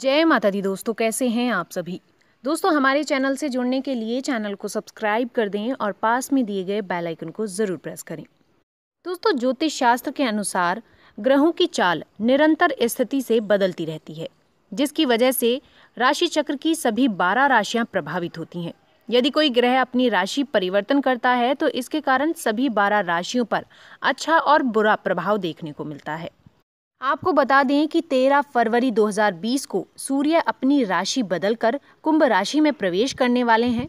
जय माता दी दोस्तों कैसे हैं आप सभी दोस्तों हमारे चैनल से जुड़ने के लिए चैनल को सब्सक्राइब कर दें और पास में दिए गए बेल आइकन को ज़रूर प्रेस करें दोस्तों ज्योतिष शास्त्र के अनुसार ग्रहों की चाल निरंतर स्थिति से बदलती रहती है जिसकी वजह से राशि चक्र की सभी बारह राशियाँ प्रभावित होती हैं यदि कोई ग्रह अपनी राशि परिवर्तन करता है तो इसके कारण सभी बारह राशियों पर अच्छा और बुरा प्रभाव देखने को मिलता है आपको बता दें कि 13 फरवरी 2020 को सूर्य अपनी राशि बदलकर कुंभ राशि में प्रवेश करने वाले हैं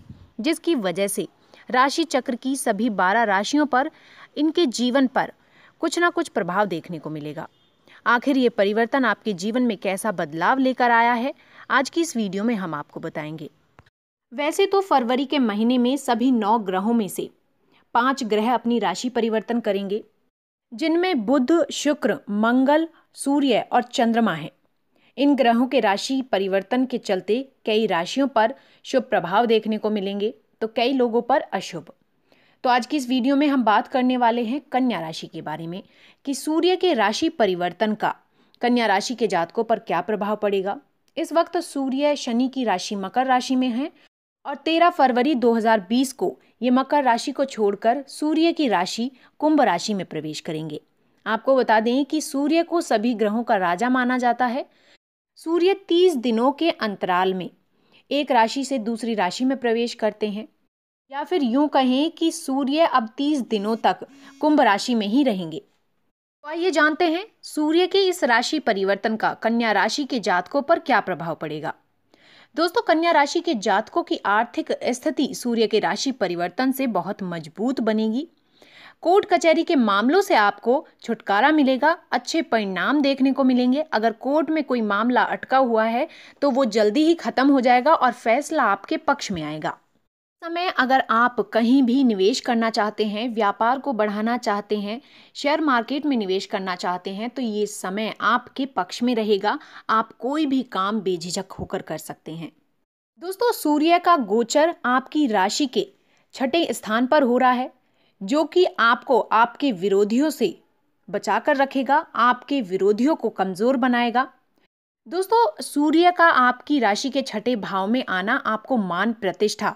जिसकी वजह से राशि चक्र की सभी 12 राशियों पर इनके जीवन पर कुछ ना कुछ प्रभाव देखने को मिलेगा आखिर ये परिवर्तन आपके जीवन में कैसा बदलाव लेकर आया है आज की इस वीडियो में हम आपको बताएंगे वैसे तो फरवरी के महीने में सभी नौ ग्रहों में से पाँच ग्रह अपनी राशि परिवर्तन करेंगे जिनमें बुध शुक्र मंगल सूर्य और चंद्रमा हैं इन ग्रहों के राशि परिवर्तन के चलते कई राशियों पर शुभ प्रभाव देखने को मिलेंगे तो कई लोगों पर अशुभ तो आज की इस वीडियो में हम बात करने वाले हैं कन्या राशि के बारे में कि सूर्य के राशि परिवर्तन का कन्या राशि के जातकों पर क्या प्रभाव पड़ेगा इस वक्त सूर्य शनि की राशि मकर राशि में है और 13 फरवरी 2020 को ये मकर राशि को छोड़कर सूर्य की राशि कुंभ राशि में प्रवेश करेंगे आपको बता दें कि सूर्य को सभी ग्रहों का राजा माना जाता है सूर्य 30 दिनों के अंतराल में एक राशि से दूसरी राशि में प्रवेश करते हैं या फिर यूं कहें कि सूर्य अब 30 दिनों तक कुंभ राशि में ही रहेंगे तो आइए जानते हैं सूर्य के इस राशि परिवर्तन का कन्या राशि के जातकों पर क्या प्रभाव पड़ेगा दोस्तों कन्या राशि के जातकों की आर्थिक स्थिति सूर्य के राशि परिवर्तन से बहुत मजबूत बनेगी कोर्ट कचहरी के मामलों से आपको छुटकारा मिलेगा अच्छे परिणाम देखने को मिलेंगे अगर कोर्ट में कोई मामला अटका हुआ है तो वो जल्दी ही खत्म हो जाएगा और फैसला आपके पक्ष में आएगा समय अगर आप कहीं भी निवेश करना चाहते हैं व्यापार को बढ़ाना चाहते हैं शेयर मार्केट में निवेश करना चाहते हैं तो ये समय आपके पक्ष में रहेगा आप कोई भी काम बेझिझक होकर कर सकते हैं दोस्तों सूर्य का गोचर आपकी राशि के छठे स्थान पर हो रहा है जो कि आपको आपके विरोधियों से बचा कर रखेगा आपके विरोधियों को कमज़ोर बनाएगा दोस्तों सूर्य का आपकी राशि के छठे भाव में आना आपको मान प्रतिष्ठा